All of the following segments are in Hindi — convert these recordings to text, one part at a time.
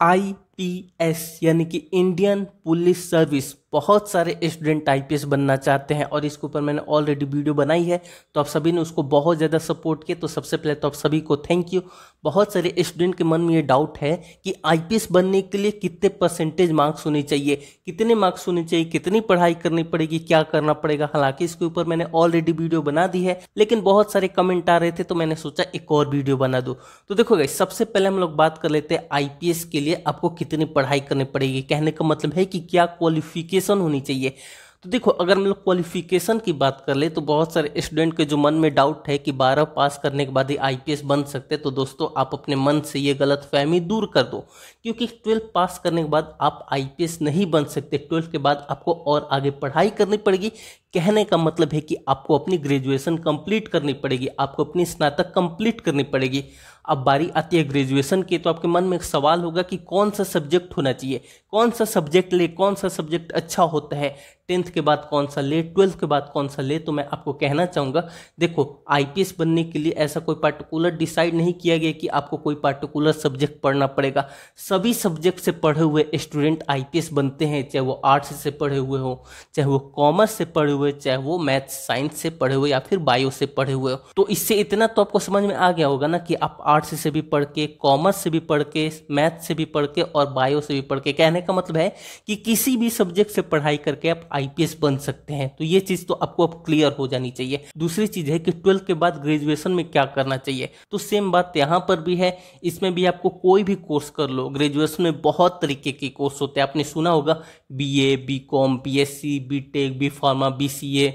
I पीएस यानी कि इंडियन पुलिस सर्विस बहुत सारे स्टूडेंट आईपीएस बनना चाहते हैं और इसके ऊपर मैंने ऑलरेडी वीडियो बनाई है तो आप सभी ने उसको बहुत ज़्यादा सपोर्ट किया तो सबसे पहले तो आप सभी को थैंक यू बहुत सारे स्टूडेंट के मन में ये डाउट है कि आईपीएस बनने के लिए कितने परसेंटेज मार्क्स होने चाहिए कितने मार्क्स होने चाहिए कितनी पढ़ाई करनी पड़ेगी क्या करना पड़ेगा हालांकि इसके ऊपर मैंने ऑलरेडी वीडियो बना दी है लेकिन बहुत सारे कमेंट आ रहे थे तो मैंने सोचा एक और वीडियो बना दो तो देखो सबसे पहले हम लोग बात कर लेते हैं आईपीएस के लिए आपको कितनी पढ़ाई करनी पड़ेगी कहने का मतलब है कि क्या क्वालिफिकेशन होनी चाहिए तो देखो अगर मतलब क्वालिफिकेशन की बात कर ले तो बहुत सारे स्टूडेंट के जो मन में डाउट है कि बारह पास करने के बाद ही आईपीएस बन सकते हैं तो दोस्तों आप अपने मन से ये गलत फहमी दूर कर दो क्योंकि ट्वेल्थ पास करने के बाद आप आईपीएस नहीं बन सकते ट्वेल्थ के बाद आपको और आगे पढ़ाई करनी पड़ेगी कहने का मतलब है कि आपको अपनी ग्रेजुएशन कंप्लीट करनी पड़ेगी आपको अपनी स्नातक कंप्लीट करनी पड़ेगी अब बारी आती है ग्रेजुएशन की तो आपके मन में एक सवाल होगा कि कौन सा सब्जेक्ट होना चाहिए कौन सा सब्जेक्ट ले कौन सा सब्जेक्ट अच्छा होता है टेंथ के बाद कौन सा ले ट्वेल्थ के बाद कौन सा ले तो मैं आपको कहना चाहूँगा देखो आईपीएस बनने के लिए ऐसा कोई पार्टिकुलर डिसाइड नहीं किया गया कि आपको कोई पार्टिकुलर सब्जेक्ट पढ़ना पड़ेगा सभी सब्जेक्ट से पढ़े हुए स्टूडेंट आई बनते हैं चाहे वो आर्ट्स से पढ़े हुए हों चाहे वो कॉमर्स से पढ़े हुए हुए चाहे वो मैथ साइंस से पढ़े हुए या फिर बायो से पढ़े हुए हो तो इससे इतना तो आपको समझ में आ गया होगा ना कि आप आर्ट्स से भी पढ़ के कॉमर्स से भी पढ़ के मैथ से भी पढ़ के और बायो से भी पढ़ के कहने का मतलब है कि किसी भी सब्जेक्ट से पढ़ाई करके आप आईपीएस बन सकते हैं तो ये चीज़ तो आपको अब क्लियर हो जानी चाहिए दूसरी चीज़ है कि ट्वेल्थ के बाद ग्रेजुएशन में क्या करना चाहिए तो सेम बात यहाँ पर भी है इसमें भी आपको कोई भी कोर्स कर लो ग्रेजुएशन में बहुत तरीके के कोर्स होते हैं आपने सुना होगा B A B com B S C B tech B pharma B B C A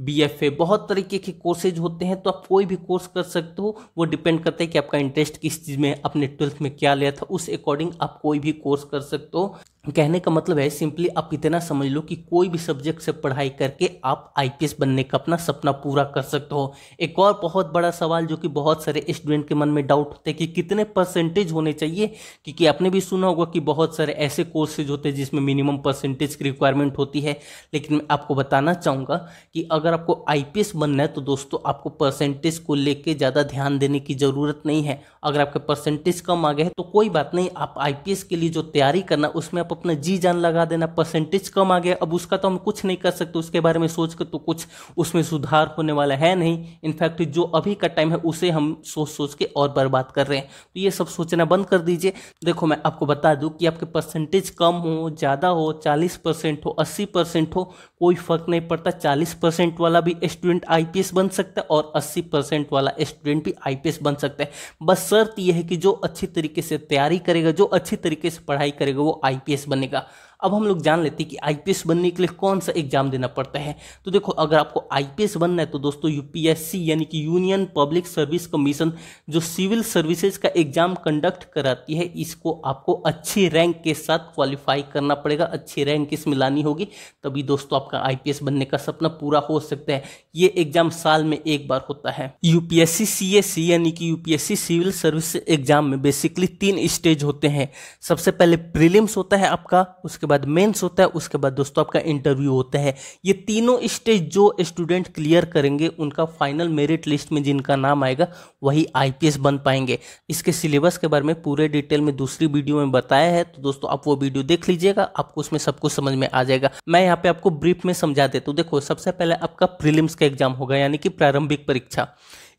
BFA बहुत तरीके के कोर्सेज होते हैं तो आप कोई भी कोर्स कर सकते हो वो डिपेंड करता है कि आपका इंटरेस्ट किस चीज़ में अपने ट्वेल्थ में क्या लिया था उस अकॉर्डिंग आप कोई भी कोर्स कर सकते हो कहने का मतलब है सिंपली आप इतना समझ लो कि कोई भी सब्जेक्ट से पढ़ाई करके आप आईपीएस बनने का अपना सपना पूरा कर सकते हो एक और बहुत बड़ा सवाल जो कि बहुत सारे स्टूडेंट के मन में डाउट होते हैं कि कितने परसेंटेज होने चाहिए क्योंकि आपने भी सुना होगा कि बहुत सारे ऐसे कोर्सेज होते हैं जिसमें मिनिमम परसेंटेज की रिक्वायरमेंट होती है लेकिन मैं आपको बताना चाहूँगा कि अगर अगर आपको आईपीएस बनना है तो दोस्तों आपको परसेंटेज को लेके ज़्यादा ध्यान देने की ज़रूरत नहीं है अगर आपके परसेंटेज कम आ गए हैं तो कोई बात नहीं आप आईपीएस के लिए जो तैयारी करना उसमें आप अपना जी जान लगा देना परसेंटेज कम आ गया अब उसका तो हम कुछ नहीं कर सकते उसके बारे में सोच कर तो कुछ उसमें सुधार होने वाला है नहीं इनफैक्ट जो अभी का टाइम है उसे हम सोच सोच के और बर्बाद कर रहे हैं तो ये सब सोचना बंद कर दीजिए देखो मैं आपको बता दूँ कि आपके परसेंटेज कम हो ज़्यादा हो चालीस परसेंट हो अस्सी परसेंट हो कोई फर्क नहीं पड़ता चालीस परसेंट परसेंट वाला भी स्टूडेंट आईपीएस बन सकता है और 80 परसेंट वाला स्टूडेंट भी आईपीएस बन सकता है बस शर्त यह है कि जो अच्छी तरीके से तैयारी करेगा जो अच्छी तरीके से पढ़ाई करेगा वो आईपीएस बनेगा अब हम लोग जान लेते हैं कि आईपीएस बनने के लिए कौन सा एग्जाम देना पड़ता है तो देखो अगर आपको आईपीएस बनना है तो दोस्तों यूपीएससी यानी कि यूनियन पब्लिक सर्विस कमीशन जो सिविल सर्विसेज का एग्जाम कंडक्ट कराती है इसको आपको अच्छे रैंक के साथ क्वालिफाई करना पड़ेगा अच्छे रैंक इसमें लानी होगी तभी दोस्तों आपका आईपीएस बनने का सपना पूरा हो सकता है ये एग्जाम साल में एक बार होता है यूपीएससी सी यानी कि यूपीएससी सिविल सर्विस एग्जाम में बेसिकली तीन स्टेज होते हैं सबसे पहले प्रीलिम्स होता है आपका उसके बाद बाद मेंस होता है उसके बाद दोस्तों आपका इंटरव्यू होता है ये तीनों स्टेज जो स्टूडेंट क्लियर करेंगे उनका फाइनल मेरिट लिस्ट में जिनका नाम आएगा वही आईपीएस बन पाएंगे इसके सिलेबस के बारे में पूरे डिटेल में दूसरी वीडियो में बताया है तो दोस्तों आप वो वीडियो देख लीजिएगा आपको उसमें सब कुछ समझ में आ जाएगा मैं यहाँ पे आपको ब्रीफ में समझा देता हूँ देखो सबसे पहले आपका प्रिलिम्स का एग्जाम होगा यानी कि प्रारंभिक परीक्षा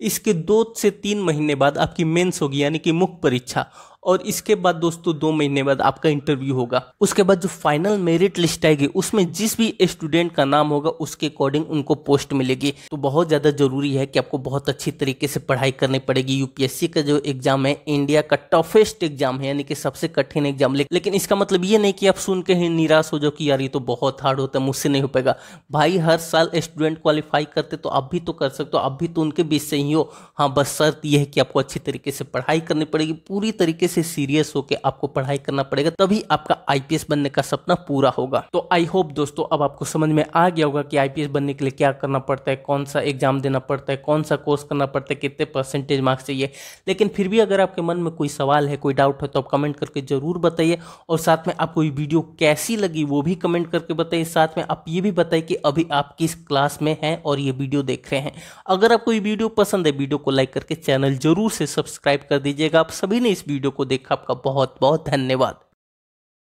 इसके दो से तीन महीने बाद आपकी मेंस होगी यानी कि मुख्य परीक्षा और इसके बाद दोस्तों दो महीने बाद आपका इंटरव्यू होगा उसके बाद जो फाइनल मेरिट लिस्ट आएगी उसमें जिस भी स्टूडेंट का नाम होगा उसके अकॉर्डिंग उनको पोस्ट मिलेगी तो बहुत ज़्यादा जरूरी है कि आपको बहुत अच्छी तरीके से पढ़ाई करनी पड़ेगी यूपीएससी का जो एग्जाम है इंडिया का टफेस्ट एग्जाम है यानी कि सबसे कठिन एग्जाम लेकिन इसका मतलब ये नहीं कि आप सुन के ही निराश हो जाओ कि यार ये तो बहुत हार्ड होता है मुझसे नहीं हो पाएगा भाई हर साल स्टूडेंट क्वालिफाई करते तो आप भी तो कर सकते हो आप भी तो उनके बीच से ही हो हाँ बस शर्त यह है कि आपको अच्छी तरीके से पढ़ाई करनी पड़ेगी पूरी तरीके से से सीरियस होकर आपको पढ़ाई करना पड़ेगा तभी आपका आईपीएस बनने का सपना पूरा होगा तो आई होप दोस्तों अब आपको समझ में आ गया होगा कि आईपीएस बनने के लिए क्या करना पड़ता है कौन सा एग्जाम देना पड़ता है कौन सा कोर्स करना पड़ता है कितने परसेंटेज मार्क्स चाहिए लेकिन फिर भी अगर आपके मन में कोई सवाल है कोई डाउट है तो आप कमेंट करके जरूर बताइए और साथ में आपको ये वीडियो कैसी लगी वो भी कमेंट करके बताइए साथ में आप ये भी बताइए कि अभी आप किस क्लास में हैं और ये वीडियो देख रहे हैं अगर आपको ये वीडियो पसंद है वीडियो को लाइक करके चैनल जरूर से सब्सक्राइब कर दीजिएगा आप सभी ने इस वीडियो को देखा आपका बहुत बहुत धन्यवाद